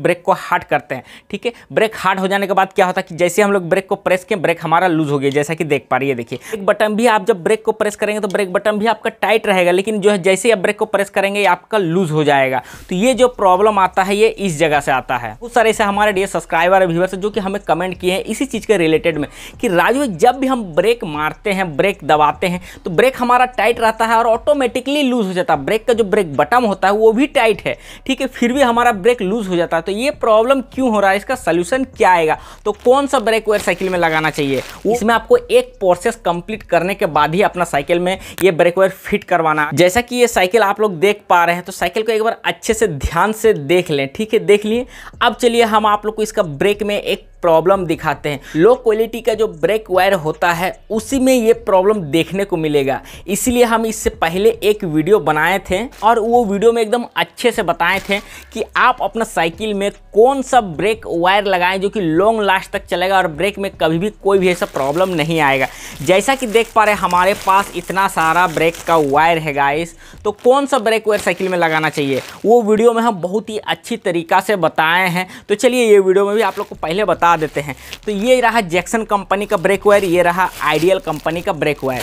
break को hard करते हैं ठीक है ब्रेक हार्ड हो जाने के बाद क्या होता है कि जैसे हम लोग ब्रेक को प्रेस किए ब्रेक हमारा लूज हो गया जैसा कि देख पा रही है देखिए एक बटन भी आप जब ब्रेक को प्रेस करेंगे तो ब्रेक बटन भी आपका टाइट रहेगा लेकिन जो है जैसे ही आप ब्रेक को प्रेस करेंगे आपका लूज हो जाएगा तो ये जो प्रॉब्लम आता है ये इस जगह से आता है बहुत सारे ऐसे हमारे डी सब्सक्राइबर व्यूवर्स जो कि हमें कमेंट किए हैं इसी चीज़ के रिलेटेड में कि राजू जब भी हम ब्रेक मारते हैं ब्रेक दबाते हैं तो ब्रेक हमारा टाइट रहता है और ऑटोमेटिकली लूज हो जाता है ब्रेक का जो ब्रेक बटन होता है वो भी टाइट है ठीक है फिर भी हमारा ब्रेक लूज हो जाता है तो ये प्रॉब्लम क्यों हो रहा है इसका सोल्यूशन क्या आएगा तो कौन सा ब्रेक वेयर साइकिल में लगाना चाहिए इसमें आपको एक प्रोसेस कंप्लीट करने के बाद ही अपना साइकिल में ये ब्रेक वेयर फिट करवाना जैसा कि ये साइकिल आप लोग देख पा रहे हैं तो साइकिल को एक बार अच्छे से ध्यान से देख लें ठीक है देख लिए अब चलिए हम आप लोग को इसका ब्रेक में एक प्रॉब्लम दिखाते हैं लो क्वालिटी का जो ब्रेक वायर होता है उसी में ये प्रॉब्लम देखने को मिलेगा इसलिए हम इससे पहले एक वीडियो बनाए थे और वो वीडियो में एकदम अच्छे से बताए थे कि आप अपना साइकिल में कौन सा ब्रेक वायर लगाएं जो कि लॉन्ग लास्ट तक चलेगा और ब्रेक में कभी भी कोई भी ऐसा प्रॉब्लम नहीं आएगा जैसा कि देख पा रहे हमारे पास इतना सारा ब्रेक का वायर है गाइस तो कौन सा ब्रेक वायर साइकिल में लगाना चाहिए वो वीडियो में हम बहुत ही अच्छी तरीका से बताए हैं तो चलिए ये वीडियो में भी आप लोग को पहले बता देते हैं तो ये रहा जैक्सन कंपनी का ब्रेक वायर ये रहा आइडियल कंपनी का ब्रेक वायर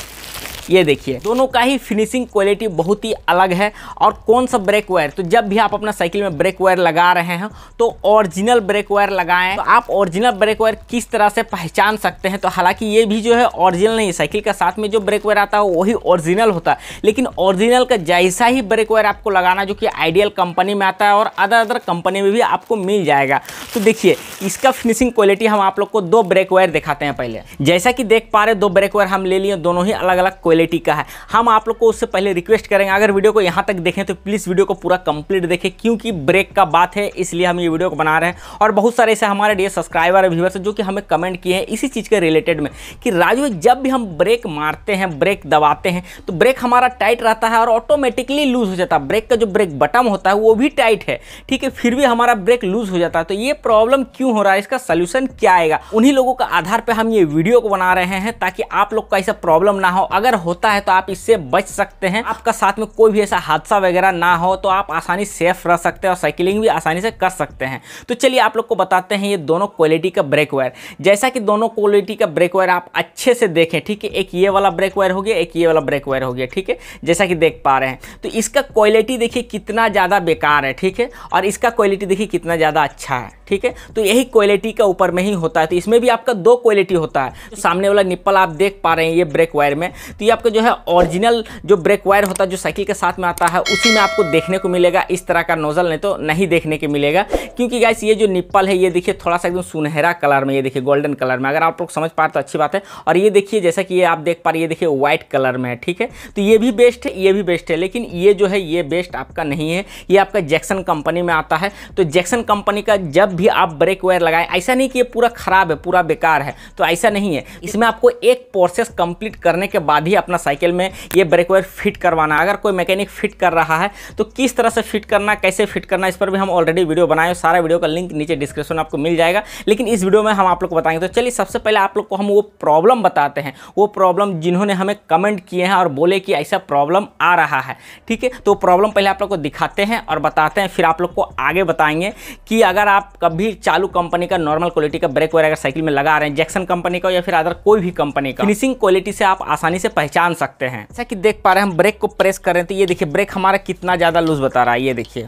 ये देखिए दोनों का ही फिनिशिंग क्वालिटी बहुत ही अलग है और कौन सा ब्रेक वायर तो जब भी आप अपना साइकिल में ब्रेक वायर लगा रहे हैं तो ओरिजिनल ब्रेक वायर लगाएं तो आप ओरिजिनल ब्रेक वायर किस तरह से पहचान सकते हैं तो हालांकि ये भी जो है ओरिजिनल नहीं साइकिल का साथ में जो ब्रेक वायर आता है वही ओरिजिनल होता है लेकिन ओरिजिनल का जैसा ही ब्रेक वायर आपको लगाना जो कि आइडियल कंपनी में आता है और अदर अदर कंपनी में भी आपको मिल जाएगा तो देखिए इसका फिनिशिंग क्वालिटी हम आप लोग को दो ब्रेक वायर दिखाते हैं पहले जैसा कि देख पा रहे दो ब्रेक वायर हम ले लिए दोनों ही अलग अलग क्वालिटी क्वालिटी का है हम आप लोग को उससे पहले रिक्वेस्ट करेंगे अगर वीडियो को यहाँ तक देखें तो प्लीज़ वीडियो को पूरा कंप्लीट देखें क्योंकि ब्रेक का बात है इसलिए हम ये वीडियो को बना रहे हैं और बहुत सारे ऐसे हमारे डे सब्सक्राइबर व्यूवर्स जो कि हमें कमेंट किए हैं इसी चीज़ के रिलेटेड में कि राजू जब भी हम ब्रेक मारते हैं ब्रेक दबाते हैं तो ब्रेक हमारा टाइट रहता है और ऑटोमेटिकली लूज़ हो जाता है ब्रेक का जो ब्रेक बटन होता है वो भी टाइट है ठीक है फिर भी हमारा ब्रेक लूज़ हो जाता है तो ये प्रॉब्लम क्यों हो रहा है इसका सोल्यूशन क्या आएगा उन्हीं लोगों का आधार पर हम ये वीडियो को बना रहे हैं ताकि आप लोग का ऐसा प्रॉब्लम ना हो अगर होता है तो आप इससे बच सकते हैं आपका साथ में कोई भी ऐसा हादसा वगैरह ना हो तो आप आसानी सेफ रह सकते हैं और साइकिलिंग भी आसानी से कर सकते हैं तो चलिए आप लोग को बताते हैं ये दोनों क्वालिटी का ब्रेक वायर जैसा कि दोनों क्वालिटी का ब्रेक वायर आप अच्छे से देखें ठीक है एक ये वाला ब्रेक वायर हो गया एक ये वाला ब्रेक वायर हो गया ठीक है जैसा कि देख पा रहे हैं तो इसका क्वालिटी देखिए कितना ज़्यादा बेकार है ठीक है और इसका क्वालिटी देखिए कितना ज़्यादा अच्छा है ठीक है तो यही क्वालिटी का ऊपर में ही होता है तो इसमें भी आपका दो क्वालिटी होता है तो सामने वाला निप्पल आप देख पा रहे हैं ये ब्रेक वायर में तो ये आपका जो है ओरिजिनल जो ब्रेक वायर होता है जो साइकिल के साथ में आता है उसी में आपको देखने को मिलेगा इस तरह का नोजल नहीं तो नहीं देखने के मिलेगा क्योंकि गैस ये जो निप्पल है ये देखिए थोड़ा सा एकदम सुनहरा कलर में ये देखिए गोल्डन कलर में अगर आप लोग समझ पा रहे तो अच्छी बात है और ये देखिए जैसा कि ये आप देख पा रहे ये देखिए व्हाइट कलर में है ठीक है तो ये भी बेस्ट है ये भी बेस्ट है लेकिन ये जो है ये बेस्ट आपका नहीं है ये आपका जैक्सन कंपनी में आता है तो जैक्सन कंपनी का जब भी आप ब्रेक वायर लगाएं ऐसा नहीं कि ये पूरा ख़राब है पूरा बेकार है तो ऐसा नहीं है इसमें आपको एक प्रोसेस कंप्लीट करने के बाद ही अपना साइकिल में ये ब्रेक वायर फिट करवाना अगर कोई मैकेनिक फिट कर रहा है तो किस तरह से फिट करना कैसे फिट करना इस पर भी हम ऑलरेडी वीडियो बनाए सारा वीडियो का लिंक नीचे डिस्क्रिप्शन में आपको मिल जाएगा लेकिन इस वीडियो में हम आप लोग को बताएंगे तो चलिए सबसे पहले आप लोग को हम वो प्रॉब्लम बताते हैं वो प्रॉब्लम जिन्होंने हमें कमेंट किए हैं और बोले कि ऐसा प्रॉब्लम आ रहा है ठीक है तो प्रॉब्लम पहले आप लोग को दिखाते हैं और बताते हैं फिर आप लोग को आगे बताएंगे कि अगर आप भी चालू कंपनी का नॉर्मल क्वालिटी का ब्रेक वगैरह साइकिल में लगा रहे हैं जैक्सन कंपनी का या फिर अदर कोई भी कंपनी का फिनिशिंग क्वालिटी से आप आसानी से पहचान सकते हैं जैसा कि देख पा रहे हैं हम ब्रेक को प्रेस कर रहे हैं तो ये देखिए ब्रेक हमारा कितना ज़्यादा लूज बता रहा है ये देखिए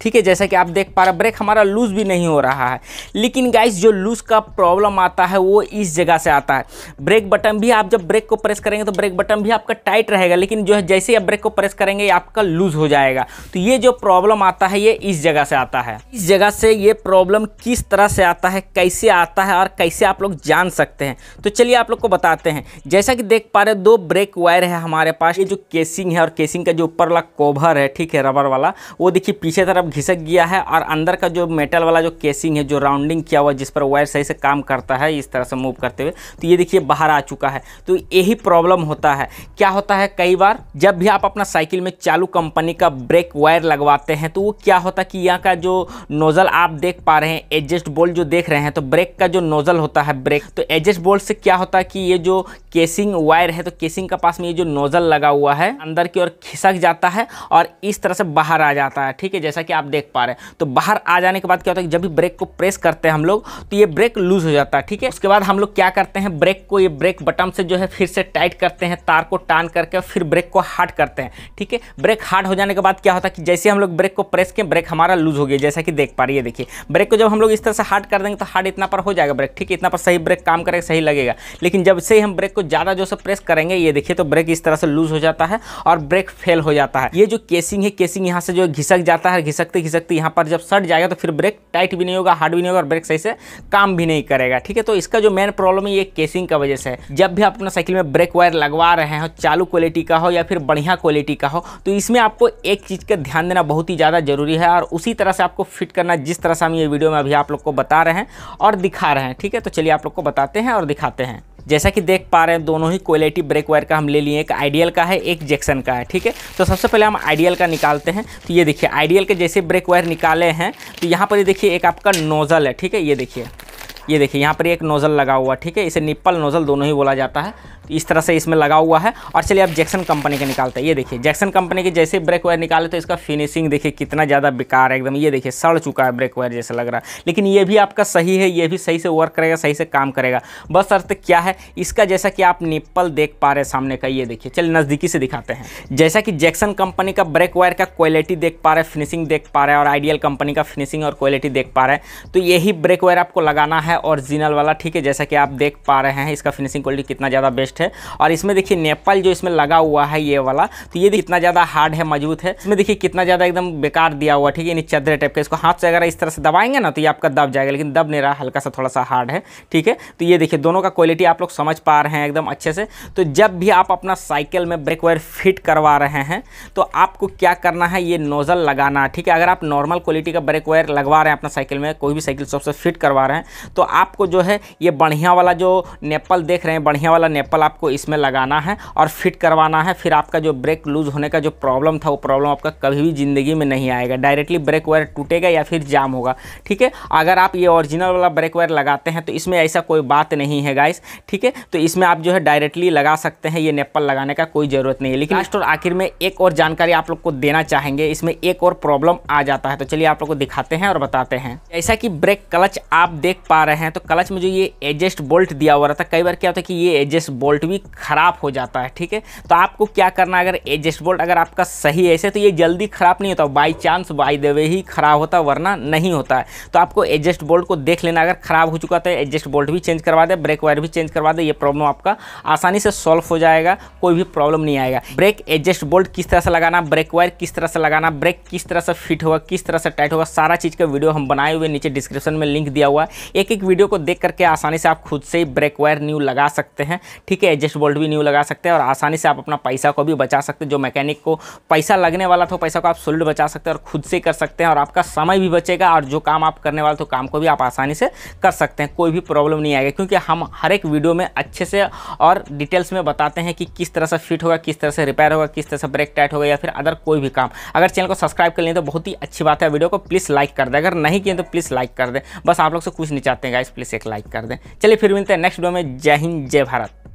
ठीक है जैसा कि आप देख पा रहे ब्रेक हमारा लूज़ भी नहीं हो रहा है लेकिन गाइस जो लूज़ का प्रॉब्लम आता है वो इस जगह से आता है ब्रेक बटन भी आप जब ब्रेक को प्रेस करेंगे तो ब्रेक बटन भी आपका टाइट रहेगा लेकिन जो है जैसे ही आप ब्रेक को प्रेस करेंगे आपका लूज़ हो जाएगा तो ये जो प्रॉब्लम आता है ये इस जगह से आता है इस जगह से ये प्रॉब्लम किस तरह से आता है कैसे आता है और कैसे आप लोग जान सकते हैं तो चलिए आप लोग को बताते हैं जैसा कि देख पा रहे दो ब्रेक वायर है हमारे पास ये जो केसिंग है और केसिंग का जो ऊपर वाला कोभर है ठीक है रबर वाला वो देखिए पीछे तरफ अब घिसक गया है और अंदर का जो मेटल वाला जो केसिंग है जो राउंडिंग किया हुआ जिस पर वायर सही से काम करता है इस तरह से मूव करते हुए तो ये देखिए बाहर आ चुका है तो यही प्रॉब्लम होता है क्या होता है कई बार जब भी आप अपना साइकिल में चालू कंपनी का ब्रेक वायर लगवाते हैं तो वो क्या होता है कि यहाँ का जो नोज़ल आप देख पा रहे हैं एडजस्ट बोल्ट जो देख रहे हैं तो ब्रेक का जो नोज़ल होता है ब्रेक तो एडजस्ट बोल्ट से क्या होता है कि ये जो केसिंग वायर है तो केसिंग के पास में ये जो नोज़ल लगा हुआ है अंदर की ओर खिसक जाता है और इस तरह से बाहर आ जाता है ठीक है जैसा कि आप देख पा रहे हैं तो बाहर आ जाने के बाद क्या होता है जब भी ब्रेक को प्रेस करते हैं हम लोग तो ये ब्रेक लूज हो जाता है ठीक है उसके बाद हम लोग क्या करते हैं ब्रेक को ये ब्रेक बटन से जो है फिर से टाइट करते हैं तार को टान करके फिर ब्रेक को हार्ड करते हैं ठीक है ब्रेक हार्ड हो जाने के बाद क्या होता है कि जैसे हम लोग ब्रेक को प्रेस किए ब्रेक हमारा लूज हो गया जैसा कि देख पा रही है देखिए ब्रेक को जब हम लोग इस तरह से हार्ड कर देंगे तो हार्ड इतना पर हो जाएगा ब्रेक ठीक है इतना पर सही ब्रेक काम करेगा सही लगेगा लेकिन जब से हम ब्रेक को ज़्यादा जो से प्रेस करेंगे ये देखिए तो ब्रेक इस तरह से लूज हो जाता है और ब्रेक फेल हो जाता है ये जो केसिंग है केसिंग यहाँ से जो घिसक जाता है घिसक खिसकते खिसकते यहाँ पर जब सट जाएगा तो फिर ब्रेक टाइट भी नहीं होगा हार्ड भी नहीं होगा और ब्रेक सही से काम भी नहीं करेगा ठीक है तो इसका जो मेन प्रॉब्लम है ये केसिंग का वजह से है जब भी आप अपना साइकिल में ब्रेक वायर लगवा रहे हो चालू क्वालिटी का हो या फिर बढ़िया क्वालिटी का हो तो इसमें आपको एक चीज़ का ध्यान देना बहुत ही ज़्यादा जरूरी है और उसी तरह से आपको फिट करना जिस तरह से हम ये वीडियो में अभी आप लोग को बता रहे हैं और दिखा रहे हैं ठीक है तो चलिए आप लोग को बताते हैं और दिखाते हैं जैसा कि देख पा रहे हैं दोनों ही क्वालिटी ब्रेक वायर का हम ले लिए एक आइडियल का है एक जैक्सन का है ठीक है तो सबसे पहले हम आइडियल का निकालते हैं तो ये देखिए आइडियल के जैसे ब्रेक वायर निकाले हैं तो यहाँ पर ये देखिए एक आपका नोज़ल है ठीक है ये देखिए ये देखिए यहाँ पर एक नोज़ल लगा हुआ ठीक है इसे निप्पल नोज़ल दोनों ही बोला जाता है इस तरह से इसमें लगा हुआ है और चलिए अब जैक्सन कंपनी का निकालते हैं ये देखिए जैक्सन कंपनी के जैसे ब्रेक वायर निकाले तो इसका फिनिशिंग देखिए कितना ज़्यादा बेकार है एकदम ये देखिए सड़ चुका है ब्रेक वायर जैसे लग रहा है लेकिन ये भी आपका सही है ये भी सही से वर्क करेगा सही से काम करेगा बस अर्थ क्या है इसका जैसा कि आप निप्पल देख पा रहे हैं सामने का ये देखिए चलिए नज़दीकी से दिखाते हैं जैसा कि जैक्सन कंपनी का ब्रेक वायर का क्वालिटी देख पा रहे हैं फिनिशिंग देख पा रहे हैं और आइडियल कंपनी का फिनिशिंग और क्वालिटी देख पा रहे हैं तो यही ब्रेक वायर आपको लगाना है ओरिजिनल वाला ठीक है जैसा कि आप देख पा रहे हैं इसका फिनिशिंग क्वालिटी कितना ज़्यादा बेस्ट बेस्ट है और इसमें देखिए नेपाल जो इसमें लगा हुआ है ये वाला तो ये इतना ज़्यादा हार्ड है मजबूत है इसमें देखिए कितना ज़्यादा एकदम बेकार दिया हुआ ठीक है यानी चदरे टाइप का इसको हाथ से अगर इस तरह से दबाएंगे ना तो ये आपका दब जाएगा लेकिन दब नहीं रहा हल्का सा थोड़ा सा हार्ड है ठीक है तो ये देखिए दोनों का क्वालिटी आप लोग समझ पा रहे हैं एकदम अच्छे से तो जब भी आप अपना साइकिल में ब्रेक वायर फिट करवा रहे हैं तो आपको क्या करना है ये नोज़ल लगाना ठीक है अगर आप नॉर्मल क्वालिटी का ब्रेक वायर लगवा रहे हैं अपना साइकिल में कोई भी साइकिल सबसे फिट करवा रहे हैं तो आपको जो है ये बढ़िया वाला जो नेपल देख रहे हैं बढ़िया वाला नेपल आपको इसमें लगाना है और फिट करवाना है फिर आपका जो ब्रेक लूज़ होने का जो प्रॉब्लम था वो प्रॉब्लम आपका कभी भी ज़िंदगी में नहीं आएगा डायरेक्टली ब्रेक वायर टूटेगा या फिर जाम होगा ठीक है अगर आप ये ओरिजिनल वाला ब्रेक वायर लगाते हैं तो इसमें ऐसा कोई बात नहीं है गाइस ठीक है तो इसमें आप जो है डायरेक्टली लगा सकते हैं ये नेप्पल लगाने का कोई ज़रूरत नहीं है लेकिन लास्ट और आखिर में एक और जानकारी आप लोग को देना चाहेंगे इसमें एक और प्रॉब्लम आ जाता है तो चलिए आप लोग को दिखाते हैं और बताते हैं ऐसा कि ब्रेक क्लच आप देख पा रहे हैं तो क्लच में जो ये एडजस्ट बोल्ट दिया हुआ रहता कई बार क्या होता है कि ये एडजस्ट बोल्ट बोल्ट भी ख़राब हो जाता है ठीक है तो आपको क्या करना अगर एडजस्ट बोल्ट अगर आपका सही ऐसे तो ये जल्दी ख़राब नहीं होता बाई चांस बाई दे ही ख़राब होता वरना नहीं होता है तो आपको एडजस्ट बोल्ट को देख लेना अगर ख़राब हो चुका तो एडजस्ट बोल्ट भी चेंज करवा दे ब्रेक वायर भी चेंज करवा दे ये प्रॉब्लम आपका आसानी से सॉल्व हो जाएगा कोई भी प्रॉब्लम नहीं आएगा ब्रेक एडजस्ट बोल्ट किस तरह से लगाना ब्रेक वायर किस तरह से लगाना ब्रेक किस तरह से फिट होगा किस तरह से टाइट होगा सारा चीज़ का वीडियो हम बनाए हुए नीचे डिस्क्रिप्शन में लिंक दिया हुआ है एक एक वीडियो को देख करके आसानी से आप खुद से ही ब्रेक वायर न्यू लगा सकते हैं ठीक है के एडजस्ट बोल्ट भी न्यू लगा सकते हैं और आसानी से आप अपना पैसा को भी बचा सकते हैं जो मैकेनिक को पैसा लगने वाला था पैसा को आप सोल्ड बचा सकते हैं और खुद से कर सकते हैं और आपका समय भी बचेगा और जो काम आप करने वाले तो काम को भी आप आसानी से कर सकते हैं कोई भी प्रॉब्लम नहीं आएगा क्योंकि हम हर एक वीडियो में अच्छे से और डिटेल्स में बताते हैं कि किस तरह से फिट होगा किस तरह से रिपेयर होगा किस तरह से ब्रेक टाइट होगा या फिर अदर कोई भी काम अगर चैनल को सब्सक्राइब कर लें तो बहुत ही अच्छी बात है वीडियो को प्लीज़ लाइक कर दें अगर नहीं किए तो प्लीज़ लाइक कर दें बस आप लोग से कुछ नहीं चाहते हैं गाइस प्लीज़ एक लाइक कर दें चलिए फिर मिलते हैं नेक्स्ट वीडियो में जय हिंद जय भारत